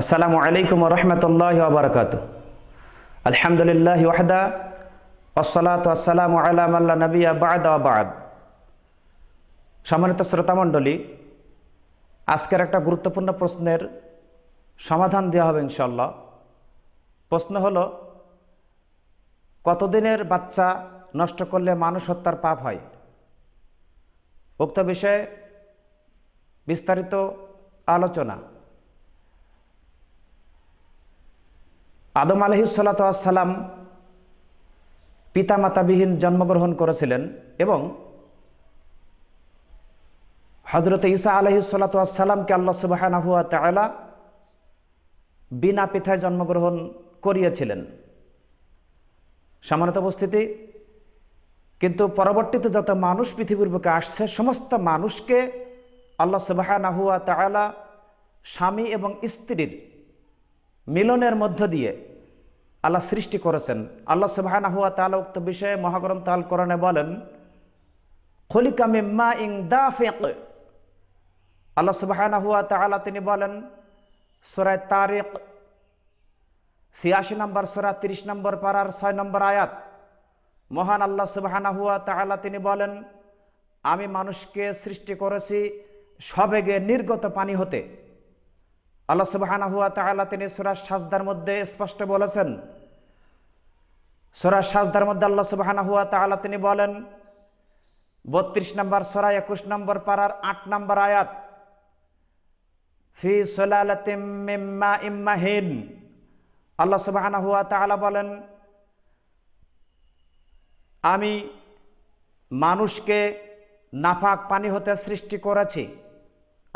আসসালামু আলাইকুম রহমতুল্লাহ আবরকাত আলহামদুলিল্লাহ ওয়াহদা আসসালাত আসসালাম আলাম আল্লাহ নবী আবাদ আবাদ সম্মানিত শ্রোতামণ্ডলী আজকের একটা গুরুত্বপূর্ণ প্রশ্নের সমাধান দেওয়া হবে ইনশাল্লাহ প্রশ্ন হলো কতদিনের বাচ্চা নষ্ট করলে মানুষ হত্যার পাপ হয় উক্ত বিষয়ে বিস্তারিত আলোচনা আদম আলহিসাল্লাম পিতামাতাবিহীন জন্মগ্রহণ করেছিলেন এবং হজরত ঈসা আলহিসাল্লাতামকে আল্লাহ সুবাহানাহুয়া তালা বিনা পিথায় জন্মগ্রহণ করিয়েছিলেন সামানত উপস্থিতি কিন্তু পরবর্তীতে যত মানুষ পৃথিবীর বুকে আসছে সমস্ত মানুষকে আল্লাহ সুবাহানাহুয়া তালা স্বামী এবং স্ত্রীর মিলনের মধ্য দিয়ে আল্লাহ সৃষ্টি করেছেন আল্লাহ সুবাহানা হুয়া তালা উক্ত বিষয়ে মহাগ্রন্থ আল করণে বলেন খলিকা মিম্মা ইং দা ফেঁক আল্লাহ সুবাহানা হুয়া তালা তিনি বলেন সোরায় তারিক ছিয়াশি নম্বর সোরা তিরিশ নম্বর পাড়ার ছয় নম্বর আয়াত মহান আল্লাহ সুবাহানা হুয়া তালা তিনি বলেন আমি মানুষকে সৃষ্টি করেছি সবেগে নির্গত পানি হতে আল্লাহ সুবাহানা হুয়া তালা তিনি সুরা সাজদার মধ্যে স্পষ্ট বলেছেন সোরা সাজদার মধ্যে আল্লাহ সুবাহানা হুয়া তালা তিনি বলেন বত্রিশ নম্বর সরা একুশ নম্বর পাড়ার আট নম্বর আয়াত ফি সোলালিম্মা ইম্মাহিন আল্লাহ সুবাহানা হুয়া তালা বলেন আমি মানুষকে নাফাক পানি হতে সৃষ্টি করেছি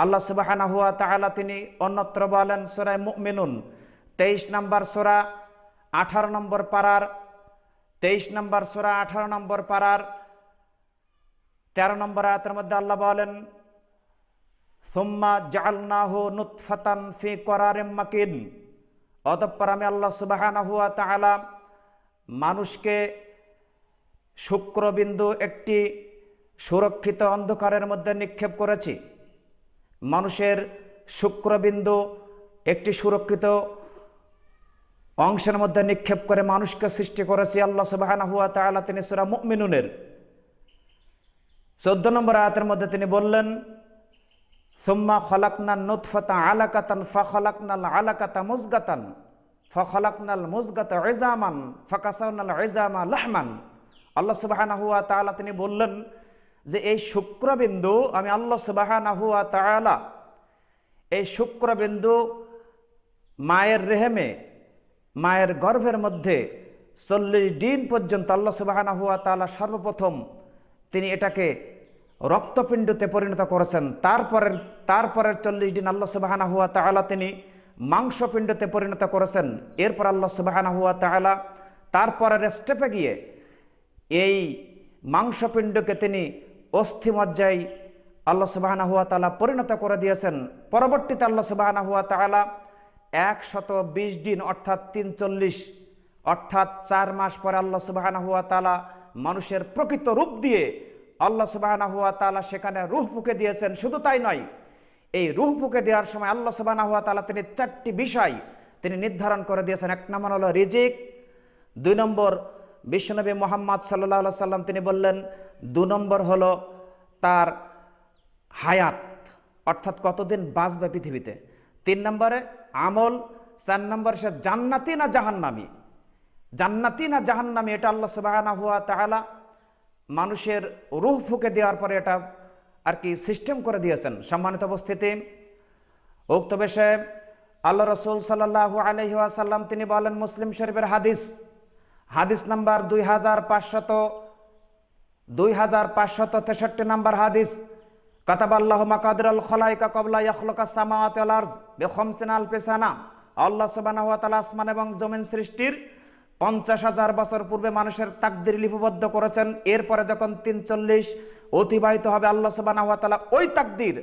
আল্লাহ সুবাহানা হুয়া তালা তিনি অন্যত্র বলেন সোরায় মেনুন তেইশ নম্বর সোরা আঠারো নম্বর পাড়ার তেইশ নম্বর সোরা আঠারো নম্বর পাড়ার তেরো নম্বর আয়াতের মধ্যে আল্লাহ বলেন সোম্মা জালনাহু নুৎফাতান ফি করারেম্মাকিন অতঃপর আমি আল্লাহ সুবাহানা হুয়া তালা মানুষকে শুক্রবিন্দু একটি সুরক্ষিত অন্ধকারের মধ্যে নিক্ষেপ করেছি মানুষের শুক্রবিন্দু একটি সুরক্ষিত অংশের মধ্যে নিক্ষেপ করে মানুষকে সৃষ্টি করেছে আল্লাহ সুবাহানা হুয়া তালা তিনি সুরা মুমিনুনের চোদ্দ নম্বর আয়াতের মধ্যে তিনি বললেন সুম্মা খলাকনাল নুৎফতা আলাকাতান খলাকনাল আলাকাতা মুজগাতান ফখলাকনাল মুজগাতা এজামান ফকাসাউনাল এজামা লহমান আল্লাহ সুবাহানা হুয়া তালা তিনি বললেন যে এই শুক্রবিন্দু আমি আল্লাহ সবাহানাহুয়া এই শুক্রবিন্দু মায়ের রেহেমে মায়ের গর্ভের মধ্যে চল্লিশ দিন পর্যন্ত আল্লাহ সুবাহানাহুয়া তালা সর্বপ্রথম তিনি এটাকে রক্তপিণ্ডতে পরিণত করেছেন তারপরের তারপরের চল্লিশ দিন আল্লাহ সুবাহানাহুয়া তালা তিনি মাংসপিণ্ডতে পরিণত করেছেন এরপর আল্লাহ সুবাহানাহুয়া তালা তারপরের স্টেপে গিয়ে এই মাংসপিণ্ডকে তিনি অস্থিমজ্জায় আল্লাহ সুবাহানা হুয়া তালা পরিণত করে দিয়েছেন পরবর্তীতে আল্লাহ সুবাহানা হুয়া তালা একশত বিশ দিন অর্থাৎ তিনচল্লিশ অর্থাৎ চার মাস পরে আল্লাহ সুবাহানা হুয়া তালা মানুষের প্রকৃত রূপ দিয়ে আল্লা সুবাহানা হুয়া তালা সেখানে রুহ ফুকে দিয়েছেন শুধু তাই নয় এই রুহ ফুকে দেওয়ার সময় আল্লাহ সুবাহানা হুয়া তালা তিনি চারটি বিষয় তিনি নির্ধারণ করে দিয়েছেন এক নম্বর হলো রিজিক দুই নম্বর বিশ্বনবী মোহাম্মদ সাল্লাহ সাল্লাম তিনি বললেন দু নম্বর হলো তার হায়াত অর্থাৎ কতদিন বাঁচবে পৃথিবীতে তিন নম্বরে আমল চার নম্বর সে জান্নাতি না জাহান্নামি জান্নাতি না জাহান্নামি এটা আল্লাহ সুবাহানা হুয়া তালা মানুষের রুহ ফুকে দেওয়ার পরে এটা আর কি সিস্টেম করে দিয়েছেন সম্মানিত উপস্থিতি উক্ত বিষয়ে আল্লাহ রসুল সাল্লাহ আলহিহাসাল্লাম তিনি বলেন মুসলিম শরীফের হাদিস হাদিস নাম্বার দুই হাজার পাঁচশত দুই হাজার পাঁচশত তেষট্টি নাম্বার হাদিস কাতাব আল্লাহ খলাইকা কবলা ইয়খলকা সামাওয়াত আলার্জ বেখমসিন আল পেসানা আল্লাহ সুবানাহাতাল আসমান এবং জমিন সৃষ্টির পঞ্চাশ হাজার বছর পূর্বে মানুষের তাকদির লিপিবদ্ধ করেছেন এরপরে যখন তিনচল্লিশ অতিবাহিত হবে আল্লাহ সুবানাহাতালা ওই তাকদির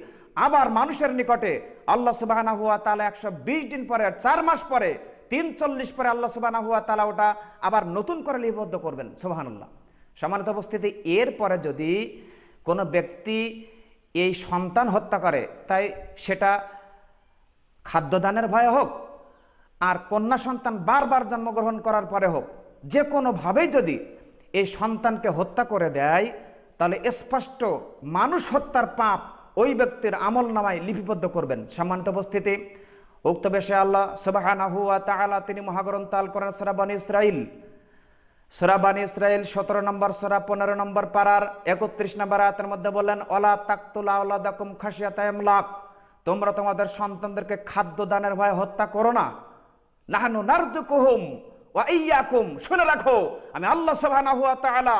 আবার মানুষের নিকটে আল্লাহ সুবাহানা হুয়া তালা একশো দিন পরে চার মাস পরে তিন চল্লিশ পরে আল্লাহ সুবানা হুয়া তালা ওটা আবার নতুন করে লিপিবদ্ধ করবেন সুবাহানুল্লাহ সমানত অবস্থিতি এরপরে যদি কোনো ব্যক্তি এই সন্তান হত্যা করে তাই সেটা খাদ্যদানের ভয়ে হোক আর কন্যা সন্তান বারবার জন্মগ্রহণ করার পরে হোক যে কোনোভাবেই যদি এই সন্তানকে হত্যা করে দেয় তাহলে স্পষ্ট মানুষ হত্যার পাপ ওই ব্যক্তির আমল নামায় লিপিবদ্ধ করবেন সম্মানিত উপস্থিতি উক্ত বেশে আল্লাহ সবাহানাহুয়া তালা তিনি মহাগ্রন্থ আল করেন সরাবান ইসরাইল সরাবান ইসরাইল সতেরো নম্বর সরা পনেরো নম্বর পাড়ার একত্রিশ নম্বর আয়াতের মধ্যে বললেন ওলা তাকতুলা ওলা দাকুম খাসিয়া তাইমলাক তোমরা তোমাদের সন্তানদেরকে খাদ্য দানের ভয়ে হত্যা করো না নাহানু নার্য কুহুম ওয়াইয়াকুম শুনে রাখো আমি আল্লাহ সুবহানাহু ওয়া তাআলা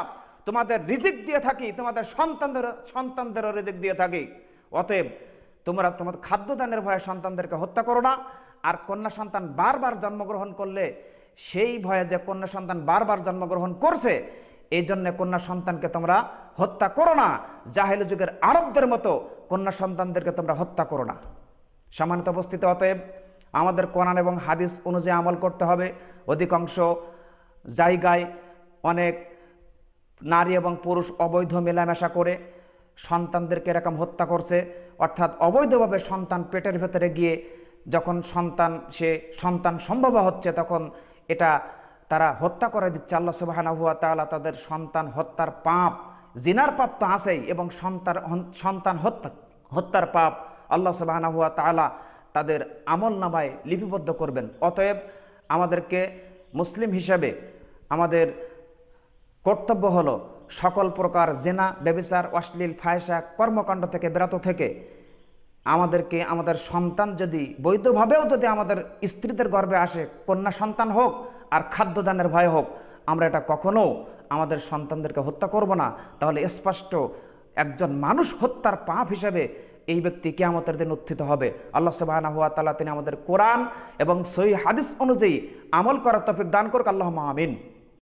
তোমাদের রিজিক দিয়ে থাকি তোমাদের সন্তানদের সন্তানদেরও রিজিক দিয়ে থাকি অতএব তোমরা তোমাদের খাদ্যদানের ভয়ে সন্তানদেরকে হত্যা করো না আর কন্যা সন্তান বারবার জন্মগ্রহণ করলে সেই ভয়ে যে কন্যা সন্তান বারবার জন্মগ্রহণ করছে এই জন্যে কন্যা সন্তানকে তোমরা হত্যা করো না জাহেল যুগের আরবদের মতো কন্যা সন্তানদেরকে তোমরা হত্যা করো না সামান্যত অবস্থিত অতএব আমাদের কোরআন এবং হাদিস অনুযায়ী আমল করতে হবে অধিকাংশ জায়গায় অনেক নারী এবং পুরুষ অবৈধ মেলামেশা করে সন্তানদেরকে এরকম হত্যা করছে অর্থাৎ অবৈধভাবে সন্তান পেটের ভেতরে গিয়ে যখন সন্তান সে সন্তান সম্ভব হচ্ছে তখন এটা তারা হত্যা করে দিচ্ছে আল্লাহ সুবাহানা হুয়া তালা তাদের সন্তান হত্যার পাপ জিনার পাপ তো আসেই এবং সন্তান সন্তান হত্যা হত্যার পাপ আল্লাহ সুবাহানা হুয়া তালা তাদের আমল নামায় লিপিবদ্ধ করবেন অতএব আমাদেরকে মুসলিম হিসাবে আমাদের কর্তব্য হলো সকল প্রকার জেনা ব্যবসার অশ্লীল ফায়সা কর্মকাণ্ড থেকে বিরত থেকে আমাদেরকে আমাদের সন্তান যদি বৈধভাবেও যদি আমাদের স্ত্রীদের গর্বে আসে কন্যা সন্তান হোক আর খাদ্যদানের ভয় হোক আমরা এটা কখনও আমাদের সন্তানদেরকে হত্যা করব না তাহলে স্পষ্ট একজন মানুষ হত্যার পাপ হিসাবে এই ব্যক্তি কেয়ামতের দিন উত্থিত হবে আল্লাহ সুবাহ তালা তিনি আমাদের কোরআন এবং সই হাদিস অনুযায়ী আমল করার তফিক দান করুক আল্লাহ মাহমিন